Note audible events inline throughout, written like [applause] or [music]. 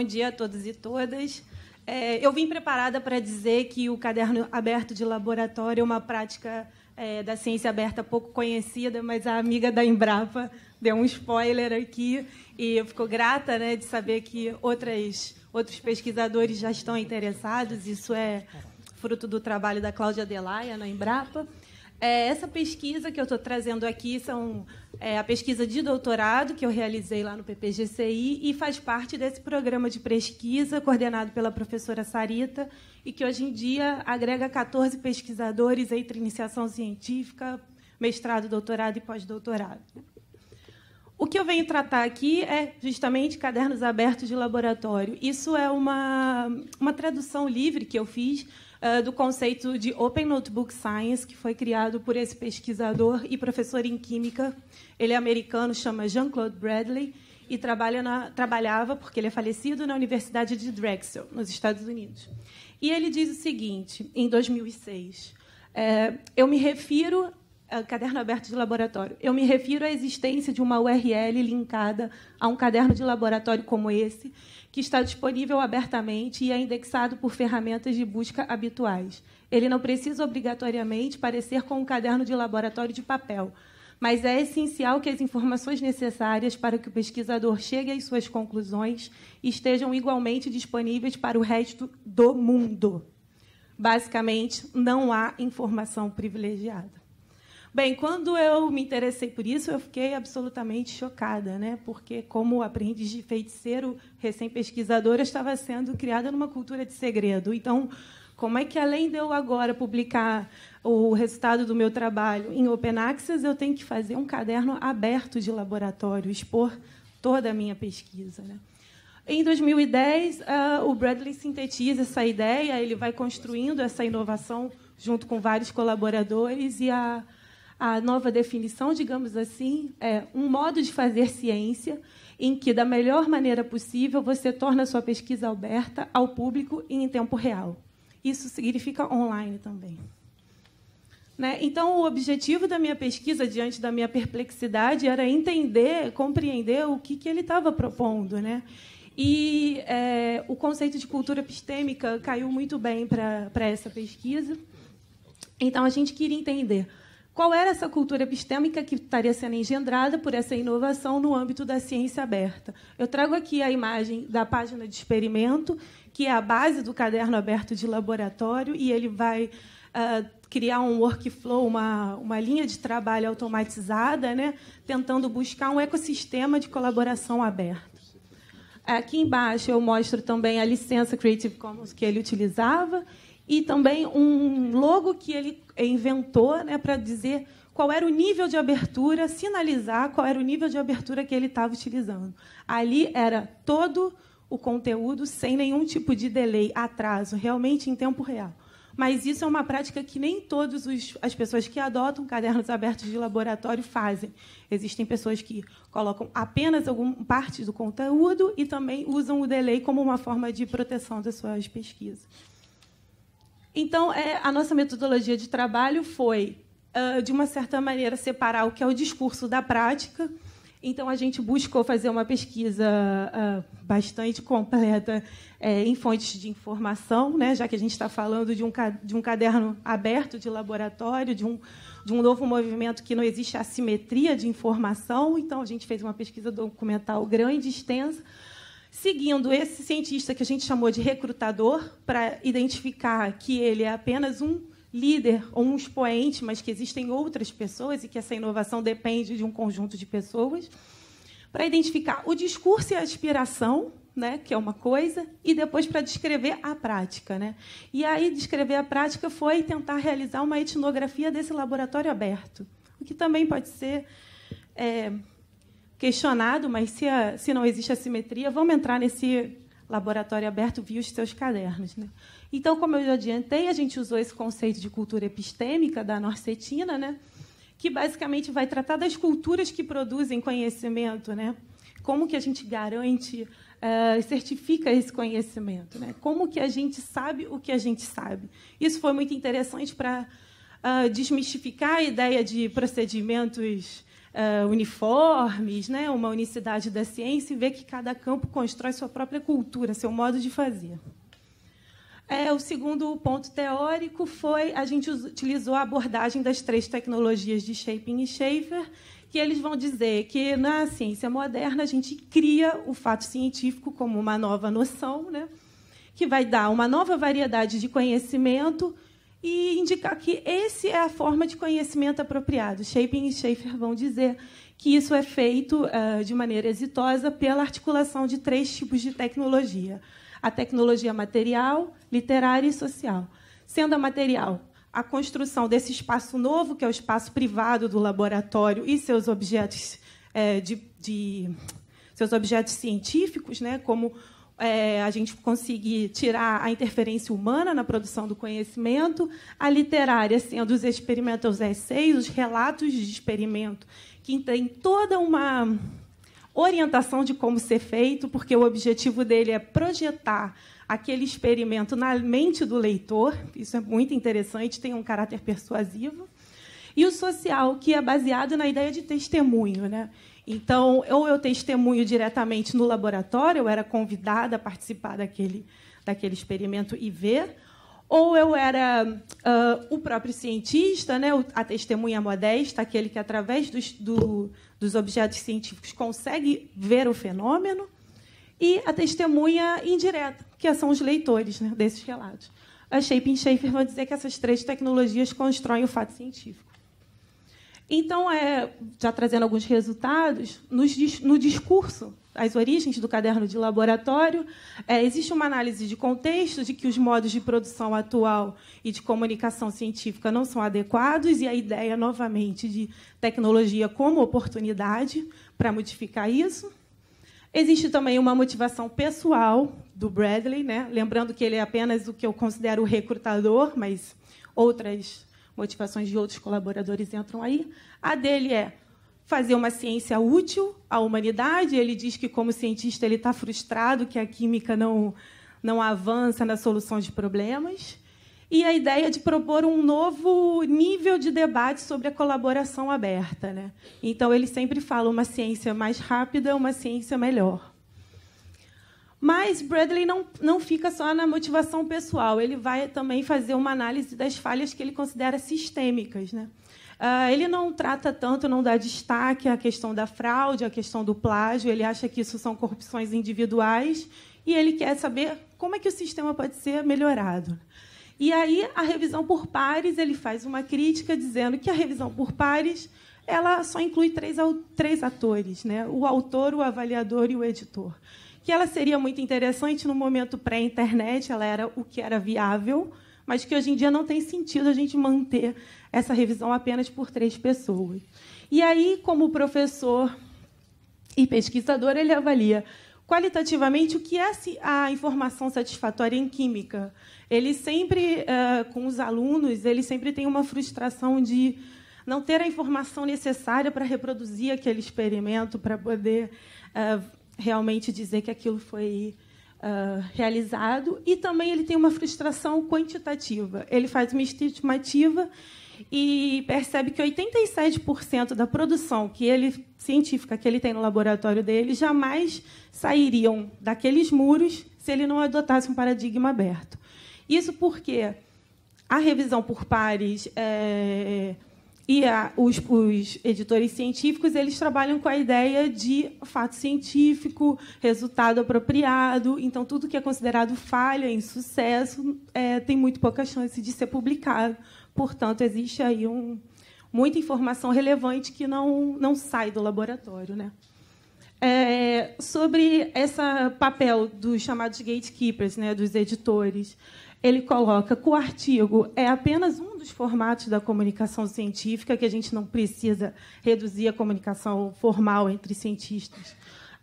Bom dia a todos e todas. É, eu vim preparada para dizer que o caderno aberto de laboratório é uma prática é, da ciência aberta pouco conhecida, mas a amiga da Embrapa deu um spoiler aqui e eu fico grata né, de saber que outras, outros pesquisadores já estão interessados. Isso é fruto do trabalho da Cláudia Delaia na Embrapa. É, essa pesquisa que eu estou trazendo aqui são é, a pesquisa de doutorado que eu realizei lá no PPGCI e faz parte desse programa de pesquisa coordenado pela professora Sarita e que hoje em dia agrega 14 pesquisadores entre iniciação científica, mestrado, doutorado e pós-doutorado. O que eu venho tratar aqui é justamente cadernos abertos de laboratório. Isso é uma, uma tradução livre que eu fiz uh, do conceito de Open Notebook Science, que foi criado por esse pesquisador e professor em química. Ele é americano, chama Jean-Claude Bradley, e trabalha na, trabalhava, porque ele é falecido, na Universidade de Drexel, nos Estados Unidos. E ele diz o seguinte, em 2006, é, eh, eu me refiro caderno aberto de laboratório. Eu me refiro à existência de uma URL linkada a um caderno de laboratório como esse, que está disponível abertamente e é indexado por ferramentas de busca habituais. Ele não precisa obrigatoriamente parecer com um caderno de laboratório de papel, mas é essencial que as informações necessárias para que o pesquisador chegue às suas conclusões estejam igualmente disponíveis para o resto do mundo. Basicamente, não há informação privilegiada. Bem, quando eu me interessei por isso, eu fiquei absolutamente chocada, né? porque, como aprendiz de feiticeiro recém-pesquisadora, estava sendo criada numa cultura de segredo. Então, como é que, além de eu agora publicar o resultado do meu trabalho em Open Access, eu tenho que fazer um caderno aberto de laboratório, expor toda a minha pesquisa? Né? Em 2010, ah, o Bradley sintetiza essa ideia, ele vai construindo essa inovação junto com vários colaboradores e a a nova definição, digamos assim, é um modo de fazer ciência em que, da melhor maneira possível, você torna a sua pesquisa aberta ao público e em tempo real. Isso significa online também. Né? Então, o objetivo da minha pesquisa, diante da minha perplexidade, era entender, compreender o que, que ele estava propondo. Né? E é, o conceito de cultura epistêmica caiu muito bem para essa pesquisa. Então, a gente queria entender qual era essa cultura epistêmica que estaria sendo engendrada por essa inovação no âmbito da ciência aberta. Eu trago aqui a imagem da página de experimento, que é a base do caderno aberto de laboratório, e ele vai uh, criar um workflow, uma, uma linha de trabalho automatizada, né, tentando buscar um ecossistema de colaboração aberta. Aqui embaixo eu mostro também a licença Creative Commons que ele utilizava e também um logo que ele inventou né, para dizer qual era o nível de abertura, sinalizar qual era o nível de abertura que ele estava utilizando. Ali era todo o conteúdo sem nenhum tipo de delay, atraso, realmente em tempo real. Mas isso é uma prática que nem todas as pessoas que adotam cadernos abertos de laboratório fazem. Existem pessoas que colocam apenas alguma parte do conteúdo e também usam o delay como uma forma de proteção das suas pesquisas. Então, é, a nossa metodologia de trabalho foi, uh, de uma certa maneira, separar o que é o discurso da prática. Então, a gente buscou fazer uma pesquisa uh, bastante completa é, em fontes de informação, né, já que a gente está falando de um, de um caderno aberto de laboratório, de um, de um novo movimento que não existe assimetria de informação. Então, a gente fez uma pesquisa documental grande, extensa, seguindo esse cientista que a gente chamou de recrutador, para identificar que ele é apenas um líder ou um expoente, mas que existem outras pessoas e que essa inovação depende de um conjunto de pessoas, para identificar o discurso e a aspiração, né, que é uma coisa, e depois para descrever a prática. Né? E aí, descrever a prática foi tentar realizar uma etnografia desse laboratório aberto, o que também pode ser é, questionado, mas se, a, se não existe assimetria, vamos entrar nesse laboratório aberto via os seus cadernos. Né? Então, como eu já adiantei, a gente usou esse conceito de cultura epistêmica da Norcetina, né? que basicamente vai tratar das culturas que produzem conhecimento, né? como que a gente garante uh, certifica esse conhecimento, né? Como que a gente sabe o que a gente sabe? Isso foi muito interessante para uh, ah, desmistificar a ideia de procedimentos uh, uniformes, né? uma unicidade da ciência, e ver que cada campo constrói sua própria cultura, seu modo de fazer. É, o segundo ponto teórico foi a gente utilizou a abordagem das três tecnologias de Shaping e Schaefer, que eles vão dizer que na ciência moderna a gente cria o fato científico como uma nova noção, né? que vai dar uma nova variedade de conhecimento e indicar que esse é a forma de conhecimento apropriado. Shaping e Schaefer vão dizer que isso é feito uh, de maneira exitosa pela articulação de três tipos de tecnologia: a tecnologia material, literária e social. Sendo a material a construção desse espaço novo, que é o espaço privado do laboratório e seus objetos é, de, de, seus objetos científicos, né, como é, a gente conseguir tirar a interferência humana na produção do conhecimento, a literária sendo assim, os experimentos é essays, os relatos de experimento, que tem toda uma orientação de como ser feito, porque o objetivo dele é projetar aquele experimento na mente do leitor, isso é muito interessante, tem um caráter persuasivo. E o social, que é baseado na ideia de testemunho. Né? Então, ou eu testemunho diretamente no laboratório, eu era convidada a participar daquele, daquele experimento e ver, ou eu era uh, o próprio cientista, né, a testemunha modesta, aquele que, através dos, do, dos objetos científicos, consegue ver o fenômeno, e a testemunha indireta, que são os leitores né, desses relatos. A Shaping and Schaefer [laughs] vão dizer que essas três tecnologias constroem o fato científico. Então, é, já trazendo alguns resultados, no discurso, as origens do caderno de laboratório, é, existe uma análise de contexto de que os modos de produção atual e de comunicação científica não são adequados, e a ideia, novamente, de tecnologia como oportunidade para modificar isso. Existe também uma motivação pessoal do Bradley, né? lembrando que ele é apenas o que eu considero o recrutador, mas outras motivações de outros colaboradores entram aí. A dele é fazer uma ciência útil à humanidade. Ele diz que, como cientista, ele está frustrado que a química não, não avança na solução de problemas. E a ideia de propor um novo nível de debate sobre a colaboração aberta. Né? Então, ele sempre fala uma ciência mais rápida, uma ciência melhor. Mas Bradley não, não fica só na motivação pessoal, ele vai também fazer uma análise das falhas que ele considera sistêmicas. Né? Uh, ele não trata tanto, não dá destaque à questão da fraude, à questão do plágio, ele acha que isso são corrupções individuais e ele quer saber como é que o sistema pode ser melhorado. E aí a revisão por pares, ele faz uma crítica dizendo que a revisão por pares ela só inclui três, três atores, né? o autor, o avaliador e o editor que ela seria muito interessante no momento pré-internet, ela era o que era viável, mas que hoje em dia não tem sentido a gente manter essa revisão apenas por três pessoas. E aí, como professor e pesquisador, ele avalia qualitativamente o que é a informação satisfatória em química. Ele sempre, eh, com os alunos, ele sempre tem uma frustração de não ter a informação necessária para reproduzir aquele experimento, para poder eh, realmente dizer que aquilo foi uh, realizado. E também ele tem uma frustração quantitativa. Ele faz uma estimativa e percebe que 87% da produção que ele científica que ele tem no laboratório dele jamais sairiam daqueles muros se ele não adotasse um paradigma aberto. Isso porque a revisão por pares é, e a, os, os, editores científicos eles trabalham com a ideia de fato científico, resultado apropriado. Então, tudo que é considerado falha, insucesso, é, tem muito pouca chance de ser publicado. Portanto, existe aí um, muita informação relevante que não, não sai do laboratório. Né? É, sobre esse papel dos chamados gatekeepers, né, dos editores ele coloca que o artigo é apenas um dos formatos da comunicação científica, que a gente não precisa reduzir a comunicação formal entre cientistas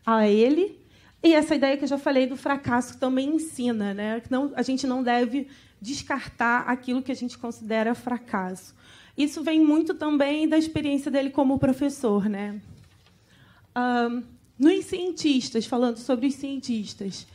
a ele. E essa ideia que eu já falei do fracasso também ensina, né? Que não, a gente não deve descartar aquilo que a gente considera fracasso. Isso vem muito também da experiência dele como professor, né? Um, nos cientistas, falando sobre os cientistas,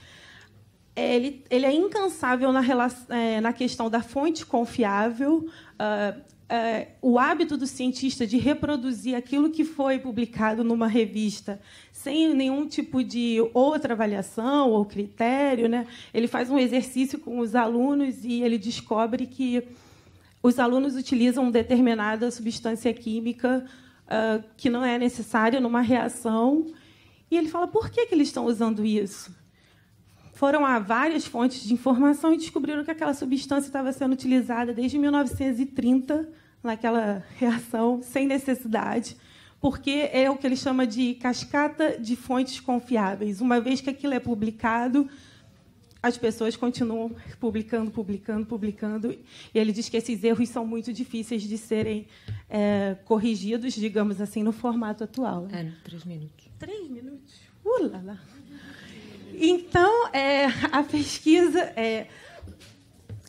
é, ele, ele é incansável na, relação, é, na questão da fonte confiável, uh, é, o hábito do cientista de reproduzir aquilo que foi publicado numa revista sem nenhum tipo de outra avaliação ou critério. Né? Ele faz um exercício com os alunos e ele descobre que os alunos utilizam determinada substância química uh, que não é necessária numa reação. E ele fala: por que, que eles estão usando isso? foram a várias fontes de informação e descobriram que aquela substância estava sendo utilizada desde 1930 naquela [laughs] reação sem necessidade, porque é o que ele chama de cascata de fontes confiáveis. Uma vez que aquilo é publicado, as pessoas continuam publicando, publicando, publicando. E ele diz que esses erros são muito difíceis de serem é, corrigidos, digamos assim, no formato atual. É, três minutos. Três minutos? Ula uh, lá. lá. Então, é, a pesquisa. É,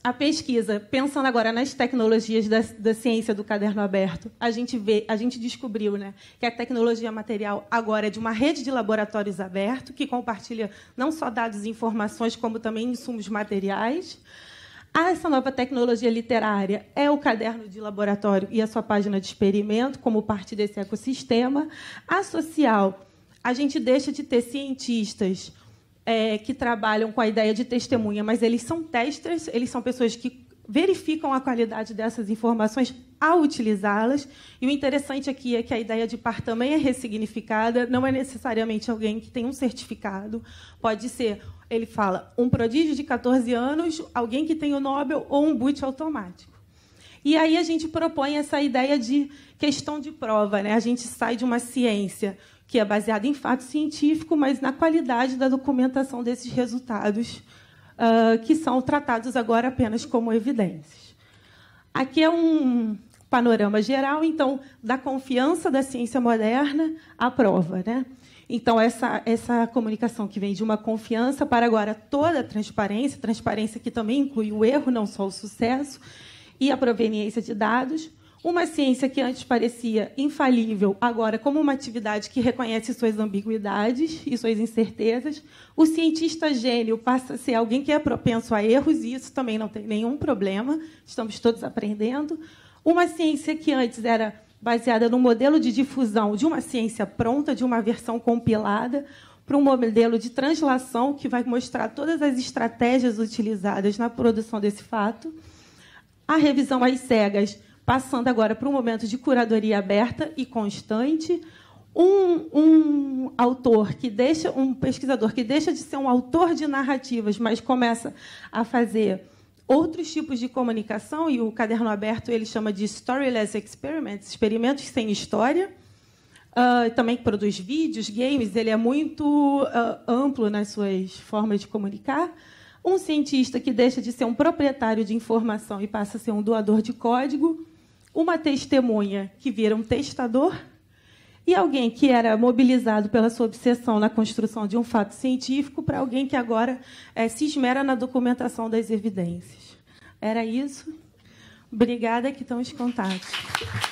a pesquisa, pensando agora nas tecnologias da, da, ciência do caderno aberto, a gente vê, a gente descobriu, né, que a tecnologia material agora é de uma rede de laboratórios aberto que compartilha não só dados e informações, como também insumos materiais. Ah, essa nova tecnologia literária é o caderno de laboratório e a sua página de experimento como parte desse ecossistema. A social, a gente deixa de ter cientistas é, que trabalham com a ideia de testemunha, mas eles são testers, eles são pessoas que verificam a qualidade dessas informações ao utilizá-las. E o interessante aqui é que a ideia de par também é ressignificada, não é necessariamente alguém que tem um certificado, pode ser, ele fala, um prodígio de 14 anos, alguém que tem o Nobel ou um boot automático. E aí a gente propõe essa ideia de questão de prova, né? A gente sai de uma ciência que é baseada em fato científico, mas na qualidade da documentação desses resultados, ah, que são tratados agora apenas como evidências. Aqui é um panorama geral, então, da confiança da ciência moderna à prova. Né? Então, essa, essa comunicação que vem de uma confiança para agora toda a transparência, transparência que também inclui o erro, não só o sucesso, e a proveniência de dados uma ciência que antes parecia infalível, agora, como uma atividade que reconhece suas ambiguidades e suas incertezas, o cientista gênio passa a ser alguém que é propenso a erros, e isso também não tem nenhum problema, estamos todos aprendendo. Uma ciência que antes era baseada no modelo de difusão de uma ciência pronta, de uma versão compilada, para um modelo de translação que vai mostrar todas as estratégias utilizadas na produção desse fato. A revisão às cegas passando agora para um momento de curadoria aberta e constante. Um, um, autor que deixa, um pesquisador que deixa de ser um autor de narrativas, mas começa a fazer outros tipos de comunicação, e o caderno aberto ele chama de Storyless Experiments, experimentos sem história. Uh, também produz vídeos, games, ele é muito uh, amplo nas suas formas de comunicar. Um cientista que deixa de ser um proprietário de informação e passa a ser um doador de código uma testemunha que vira um testador e alguém que era mobilizado pela sua obsessão na construção de um fato científico para alguém que agora é, se esmera na documentação das evidências. Era isso. Obrigada, que estão os contatos.